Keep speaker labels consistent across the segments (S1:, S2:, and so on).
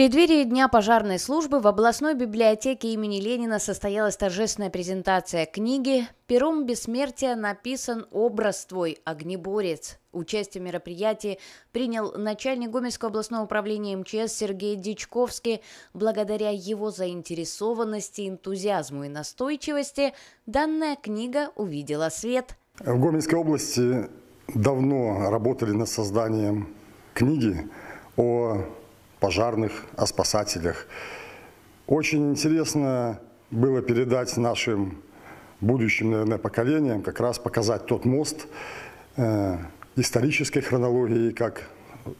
S1: преддверии Дня пожарной службы в областной библиотеке имени Ленина состоялась торжественная презентация книги «Пером бессмертия написан образ твой, огнеборец». Участие в мероприятии принял начальник Гомельского областного управления МЧС Сергей Дичковский. Благодаря его заинтересованности, энтузиазму и настойчивости данная книга увидела свет.
S2: В Гомельской области давно работали над созданием книги о пожарных, о спасателях. Очень интересно было передать нашим будущим, наверное, поколениям, как раз показать тот мост э, исторической хронологии, как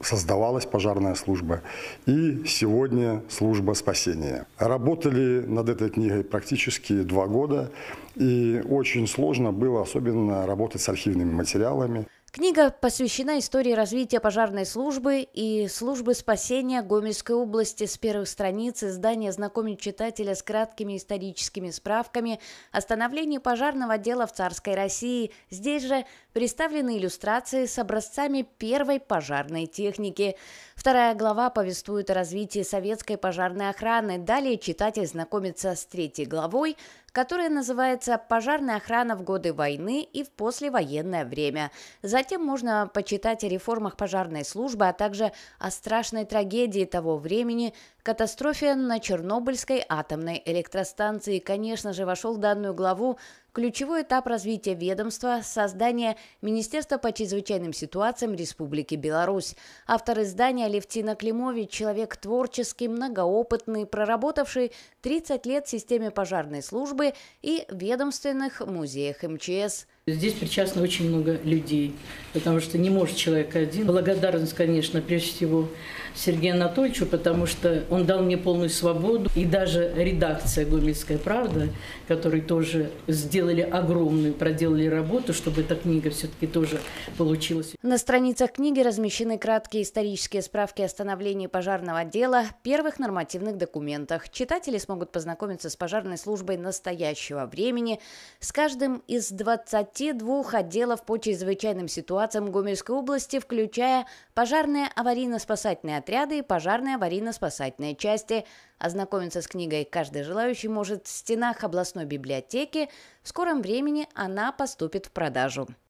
S2: создавалась пожарная служба и сегодня служба спасения. Работали над этой книгой практически два года, и очень сложно было особенно работать с архивными материалами.
S1: Книга посвящена истории развития пожарной службы и службы спасения Гомельской области. С первых страниц издания знакомит читателя с краткими историческими справками о становлении пожарного дела в царской России. Здесь же представлены иллюстрации с образцами первой пожарной техники. Вторая глава повествует о развитии советской пожарной охраны. Далее читатель знакомится с третьей главой, которая называется «Пожарная охрана в годы войны и в послевоенное время». За Затем можно почитать о реформах пожарной службы, а также о страшной трагедии того времени, катастрофе на Чернобыльской атомной электростанции. Конечно же, вошел в данную главу Ключевой этап развития ведомства – создание Министерства по чрезвычайным ситуациям Республики Беларусь. Автор издания Левтина Климович – человек творческий, многоопытный, проработавший 30 лет в системе пожарной службы и ведомственных музеях МЧС.
S3: Здесь причастно очень много людей, потому что не может человек один. Благодарность, конечно, прежде всего Сергею Анатольевичу, потому что он дал мне полную свободу. И даже редакция «Гомельская правда», который тоже сделал сделали огромную, проделали работу, чтобы эта книга все-таки тоже получилась.
S1: На страницах книги размещены краткие исторические справки о становлении пожарного дела, первых нормативных документах. Читатели смогут познакомиться с пожарной службой настоящего времени, с каждым из 22 отделов по чрезвычайным ситуациям Гомельской области, включая пожарные аварийно-спасательные отряды и пожарные аварийно-спасательные части. Ознакомиться с книгой каждый желающий может в стенах областной библиотеки, в в скором времени она поступит в продажу.